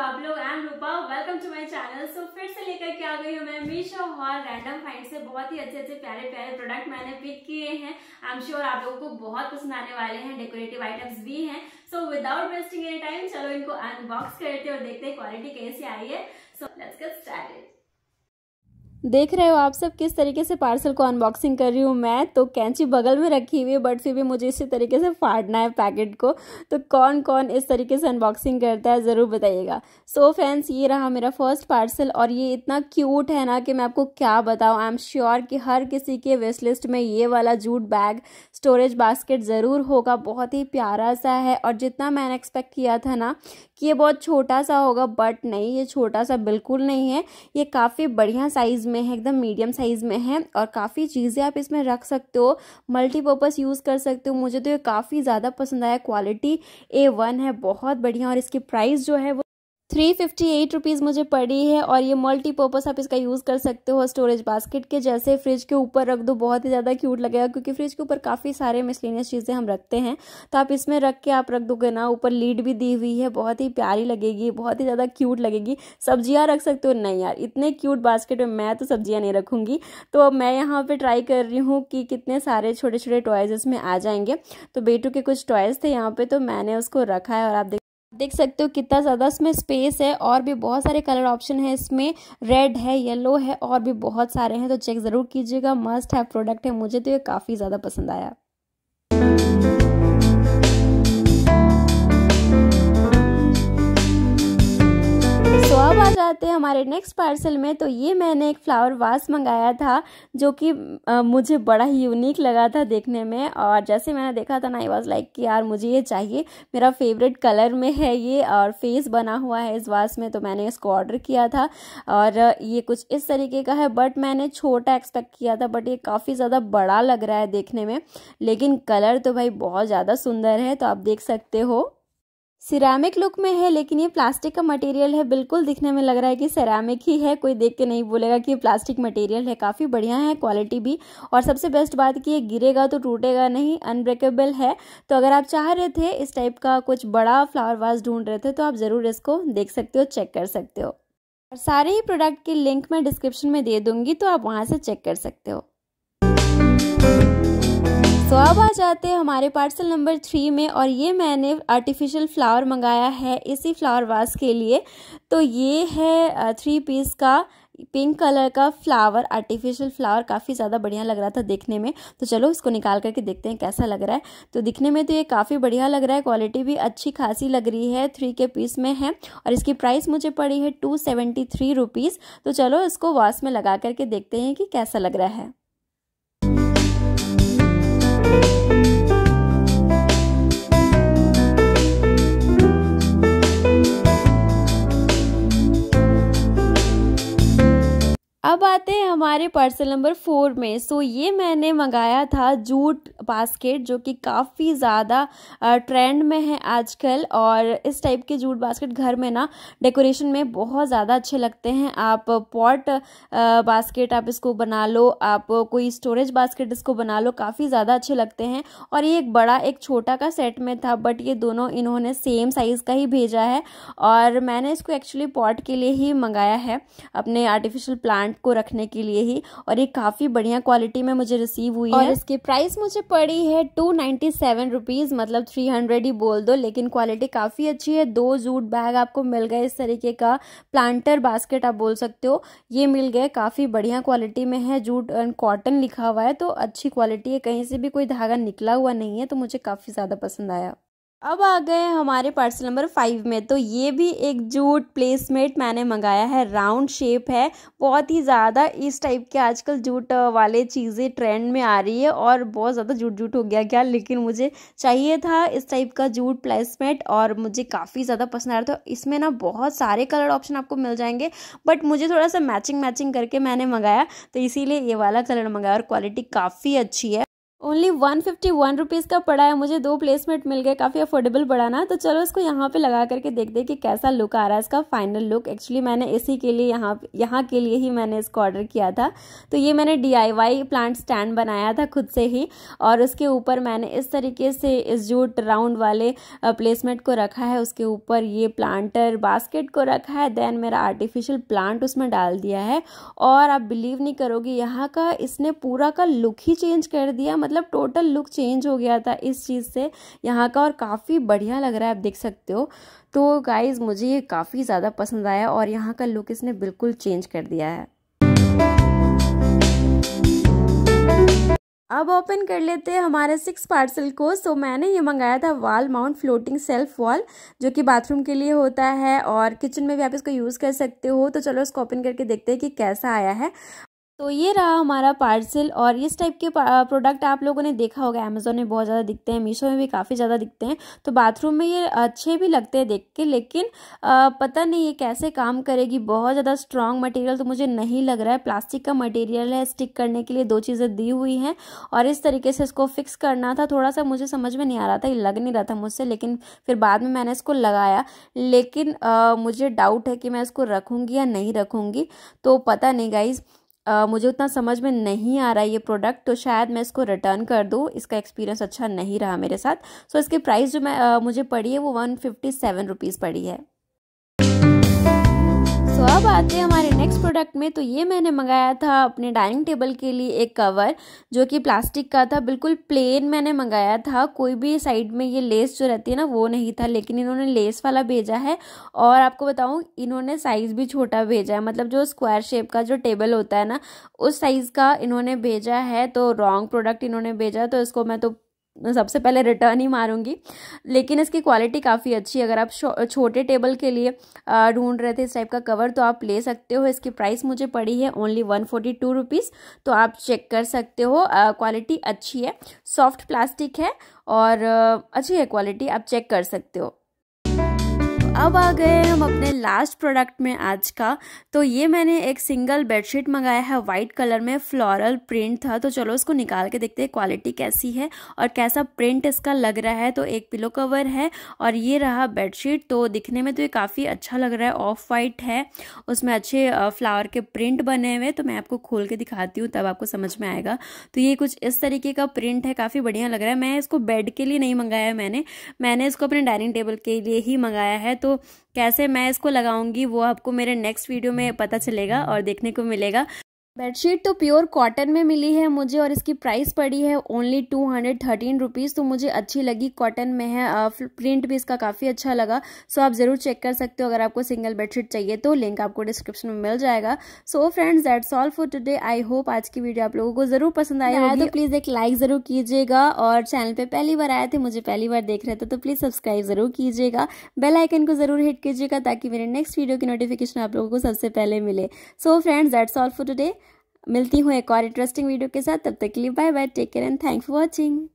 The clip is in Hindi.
आप लोग am Rupa welcome to my channel so फिर से लेकर के आ गई हूँ मैं मीशो हॉल रैंडम फाइंड से बहुत ही अच्छे अच्छे प्यारे प्यारे प्रोडक्ट मैंने पिक किए हैं आई एम श्योर आप लोगों को बहुत पसंद आने वाले हैं डेकोरेटिव आइटम्स भी हैं so without wasting any time चलो इनको अनबॉक्स करते और देखते हैं क्वालिटी कैसी आई है सो लेट्स गेट स्टार्टेड देख रहे हो आप सब किस तरीके से पार्सल को अनबॉक्सिंग कर रही हूँ मैं तो कैंची बगल में रखी हुई है बट फिर भी मुझे इसी तरीके से फाड़ना है पैकेट को तो कौन कौन इस तरीके से अनबॉक्सिंग करता है ज़रूर बताइएगा सो so फ्रेंड्स ये रहा मेरा फर्स्ट पार्सल और ये इतना क्यूट है ना कि मैं आपको क्या बताऊँ आई एम श्योर कि हर किसी के वेस्ट लिस्ट में ये वाला जूट बैग स्टोरेज बास्केट ज़रूर होगा बहुत ही प्यारा सा है और जितना मैंने एक्सपेक्ट किया था ना कि ये बहुत छोटा सा होगा बट नहीं ये छोटा सा बिल्कुल नहीं है ये काफ़ी बढ़िया साइज़ साइज़ में है एकदम मीडियम साइज़ में है और काफ़ी चीज़ें आप इसमें रख सकते हो मल्टीपर्पज़ यूज़ कर सकते हो मुझे तो ये काफ़ी ज़्यादा पसंद आया क्वालिटी ए वन है बहुत बढ़िया और इसकी प्राइस जो है वो थ्री फिफ्टी एट रुपीज़ मुझे पड़ी है और ये मल्टीपर्पज़ आप इसका यूज़ कर सकते हो स्टोरेज बास्केट के जैसे फ्रिज के ऊपर रख दो बहुत ही ज़्यादा क्यूट लगेगा क्योंकि फ्रिज के ऊपर काफ़ी सारे मिसलिनियस चीज़ें हम रखते हैं तो आप इसमें रख के आप रख दोगे ना ऊपर लीड भी दी हुई है बहुत ही प्यारी लगेगी बहुत ही ज़्यादा क्यूट लगेगी सब्जियाँ रख सकते हो नहीं यार इतने क्यूट बास्केट में मैं तो सब्जियाँ नहीं रखूँगी तो मैं यहाँ पर ट्राई कर रही हूँ कि कितने सारे छोटे छोटे टॉयज़ इसमें आ जाएंगे तो बेटू के कुछ टॉयज़ थे यहाँ पर तो मैंने उसको रखा है और आप देख देख सकते हो कितना ज़्यादा इसमें स्पेस है और भी बहुत सारे कलर ऑप्शन है इसमें रेड है येलो है और भी बहुत सारे हैं तो चेक ज़रूर कीजिएगा मस्ट है प्रोडक्ट है मुझे तो ये काफ़ी ज़्यादा पसंद आया अब आते हैं हमारे नेक्स्ट पार्सल में तो ये मैंने एक फ्लावर वास मंगाया था जो कि मुझे बड़ा ही यूनिक लगा था देखने में और जैसे मैंने देखा था ना आई वॉज़ लाइक कि यार मुझे ये चाहिए मेरा फेवरेट कलर में है ये और फेस बना हुआ है इस वास में तो मैंने इसको ऑर्डर किया था और ये कुछ इस तरीके का है बट मैंने छोटा एक्सपेक्ट किया था बट ये काफ़ी ज़्यादा बड़ा लग रहा है देखने में लेकिन कलर तो भाई बहुत ज़्यादा सुंदर है तो आप देख सकते हो सिरामिक लुक में है लेकिन ये प्लास्टिक का मटेरियल है बिल्कुल दिखने में लग रहा है कि सिरामिक ही है कोई देख के नहीं बोलेगा कि ये प्लास्टिक मटेरियल है काफ़ी बढ़िया है क्वालिटी भी और सबसे बेस्ट बात कि ये गिरेगा तो टूटेगा नहीं अनब्रेकेबल है तो अगर आप चाह रहे थे इस टाइप का कुछ बड़ा फ्लावर वास ढूंढ रहे थे तो आप ज़रूर इसको देख सकते हो चेक कर सकते हो और सारे ही प्रोडक्ट के लिंक मैं डिस्क्रिप्शन में दे दूंगी तो आप वहाँ से चेक कर सकते हो सो तो so, अब आ जाते हैं हमारे पार्सल नंबर थ्री में और ये मैंने आर्टिफिशियल फ्लावर मंगाया है इसी फ्लावर वास के लिए तो ये है थ्री पीस का पिंक कलर का फ्लावर आर्टिफिशियल फ्लावर काफ़ी ज़्यादा बढ़िया लग रहा था देखने में तो चलो इसको निकाल करके देखते हैं कैसा लग रहा है तो दिखने में तो ये काफ़ी बढ़िया लग रहा है क्वालिटी भी अच्छी खासी लग रही है थ्री के पीस में है और इसकी प्राइस मुझे पड़ी है टू सेवेंटी थ्री रुपीज़ तो चलो इसको वॉश में लगा करके देखते हैं कि कैसा लग रहा है अब आते हैं हमारे पार्सल नंबर फोर में सो ये मैंने मंगाया था जूट बास्केट जो कि काफ़ी ज़्यादा ट्रेंड में है आजकल और इस टाइप के जूट बास्केट घर में ना डेकोरेशन में बहुत ज़्यादा अच्छे लगते हैं आप पॉट बास्केट आप इसको बना लो आप कोई स्टोरेज बास्केट इसको बना लो काफ़ी ज़्यादा अच्छे लगते हैं और ये एक बड़ा एक छोटा का सेट में था बट ये दोनों इन्होंने सेम साइज़ का ही भेजा है और मैंने इसको एक्चुअली पॉट के लिए ही मंगाया है अपने आर्टिफिशियल प्लांट को रखने के लिए ही और ये काफ़ी बढ़िया क्वालिटी में मुझे रिसीव हुई और है इसके प्राइस मुझे पड़ी है टू नाइन्टी सेवन रुपीज़ मतलब थ्री हंड्रेड ही बोल दो लेकिन क्वालिटी काफ़ी अच्छी है दो जूट बैग आपको मिल गए इस तरीके का प्लांटर बास्केट आप बोल सकते हो ये मिल गए काफ़ी बढ़िया क्वालिटी में है जूट एंड कॉटन लिखा हुआ है तो अच्छी क्वालिटी है कहीं से भी कोई धागा निकला हुआ नहीं है तो मुझे काफ़ी ज़्यादा पसंद आया अब आ गए हमारे पार्सल नंबर फाइव में तो ये भी एक जूट प्लेसमेट मैंने मंगाया है राउंड शेप है बहुत ही ज़्यादा इस टाइप के आजकल जूट वाले चीज़ें ट्रेंड में आ रही है और बहुत ज़्यादा जूट जूट हो गया क्या लेकिन मुझे चाहिए था इस टाइप का जूट प्लेसमेट और मुझे काफ़ी ज़्यादा पसंद आ रहा था इसमें ना बहुत सारे कलर ऑप्शन आपको मिल जाएंगे बट मुझे थोड़ा सा मैचिंग मैचिंग करके मैंने मंगाया तो इसीलिए ये वाला कलर मंगाया और क्वालिटी काफ़ी अच्छी है only one fifty one rupees का पड़ा है मुझे दो प्लेसमेंट मिल गए काफ़ी अफोर्डेबल पड़ा ना तो चलो इसको यहाँ पे लगा करके देख दे कि कैसा लुक आ रहा है इसका फाइनल लुक एक्चुअली मैंने इसी के लिए यहाँ यहाँ के लिए ही मैंने इसको ऑर्डर किया था तो ये मैंने वाई प्लांट स्टैंड बनाया था खुद से ही और उसके ऊपर मैंने इस तरीके से इस जूट राउंड वाले प्लेसमेंट को रखा है उसके ऊपर ये प्लांटर बास्केट को रखा है देन मेरा आर्टिफिशियल प्लांट उसमें डाल दिया है और आप बिलीव नहीं करोगे यहाँ का इसने पूरा का लुक ही चेंज कर दिया मतलब टोटल लुक चेंज हो गया था इस चीज़ से यहाँ का और काफ़ी बढ़िया लग रहा है आप देख सकते हो तो गाइज़ मुझे ये काफ़ी ज़्यादा पसंद आया और यहाँ का लुक इसने बिल्कुल चेंज कर दिया है अब ओपन कर लेते हैं हमारे सिक्स पार्सल को सो मैंने ये मंगाया था wall mount floating shelf wall जो कि बाथरूम के लिए होता है और किचन में भी आप इसको यूज़ कर सकते हो तो चलो इसको ओपन करके देखते हैं कि कैसा आया है तो ये रहा हमारा पार्सल और इस टाइप के प्रोडक्ट आप लोगों ने देखा होगा अमेज़ोन में बहुत ज़्यादा दिखते हैं मीशो में भी काफ़ी ज़्यादा दिखते हैं तो बाथरूम में ये अच्छे भी लगते हैं देख के लेकिन आ, पता नहीं ये कैसे काम करेगी बहुत ज़्यादा स्ट्रॉन्ग मटेरियल तो मुझे नहीं लग रहा है प्लास्टिक का मटेरियल है स्टिक करने के लिए दो चीज़ें दी हुई हैं और इस तरीके से इसको फिक्स करना था थोड़ा सा मुझे समझ में नहीं आ रहा था ये लग नहीं रहा था मुझसे लेकिन फिर बाद में मैंने इसको लगाया लेकिन मुझे डाउट है कि मैं इसको रखूँगी या नहीं रखूँगी तो पता नहीं गाइज़ आ, मुझे उतना समझ में नहीं आ रहा है ये प्रोडक्ट तो शायद मैं इसको रिटर्न कर दूँ इसका एक्सपीरियंस अच्छा नहीं रहा मेरे साथ सो so, इसकी प्राइस जो मैं आ, मुझे पड़ी है वो वन फिफ्टी सेवन रुपीज़ पड़ी है सो तो अब आते हैं हमारे नेक्स्ट प्रोडक्ट में तो ये मैंने मंगाया था अपने डाइनिंग टेबल के लिए एक कवर जो कि प्लास्टिक का था बिल्कुल प्लेन मैंने मंगाया था कोई भी साइड में ये लेस जो रहती है ना वो नहीं था लेकिन इन्होंने लेस वाला भेजा है और आपको बताऊँ इन्होंने साइज़ भी छोटा भेजा है मतलब जो स्क्वायर शेप का जो टेबल होता है ना उस साइज़ का इन्होंने भेजा है तो रॉन्ग प्रोडक्ट इन्होंने भेजा तो इसको मैं तो सबसे पहले रिटर्न ही मारूंगी लेकिन इसकी क्वालिटी काफ़ी अच्छी अगर आप छोटे टेबल के लिए ढूंढ रहे थे इस टाइप का कवर तो आप ले सकते हो इसकी प्राइस मुझे पड़ी है only one forty two rupees तो आप चेक कर सकते हो क्वालिटी अच्छी है सॉफ्ट प्लास्टिक है और अच्छी है क्वालिटी आप चेक कर सकते हो अब आ गए हम अपने लास्ट प्रोडक्ट में आज का तो ये मैंने एक सिंगल बेडशीट मंगाया है वाइट कलर में फ्लोरल प्रिंट था तो चलो इसको निकाल के देखते हैं क्वालिटी कैसी है और कैसा प्रिंट इसका लग रहा है तो एक पिलो कवर है और ये रहा बेडशीट तो दिखने में तो ये काफ़ी अच्छा लग रहा है ऑफ वाइट है उसमें अच्छे फ्लावर के प्रिंट बने हुए तो मैं आपको खोल के दिखाती हूँ तब आपको समझ में आएगा तो ये कुछ इस तरीके का प्रिंट है काफ़ी बढ़िया लग रहा है मैं इसको बेड के लिए नहीं मंगाया मैंने मैंने इसको अपने डाइनिंग टेबल के लिए ही मंगाया है तो तो कैसे मैं इसको लगाऊंगी वो आपको मेरे नेक्स्ट वीडियो में पता चलेगा और देखने को मिलेगा बेडशीट तो प्योर कॉटन में मिली है मुझे और इसकी प्राइस पड़ी है only two hundred thirteen rupees तो मुझे अच्छी लगी कॉटन में है प्रिंट भी इसका काफ़ी अच्छा लगा सो आप ज़रूर चेक कर सकते हो अगर आपको सिंगल बेडशीट चाहिए तो लिंक आपको डिस्क्रिप्शन में मिल जाएगा so friends that's all for today I hope आज की वीडियो आप लोगों को ज़रूर पसंद आया है तो प्लीज़ एक लाइक ज़रूर कीजिएगा और चैनल पर पहली बार आए थे मुझे पहली बार देख रहे थे तो प्लीज़ सब्सक्राइब ज़रूर कीजिएगा बेल आइकन को ज़रूर हिट कीजिएगा ताकि मेरे नेक्स्ट वीडियो की नोटिफिकेशन आप लोगों को सबसे पहले मिले so friends that's all for today मिलती हूँ एक और इंटरेस्टिंग वीडियो के साथ तब तक के लिए bye bye take care and thank for watching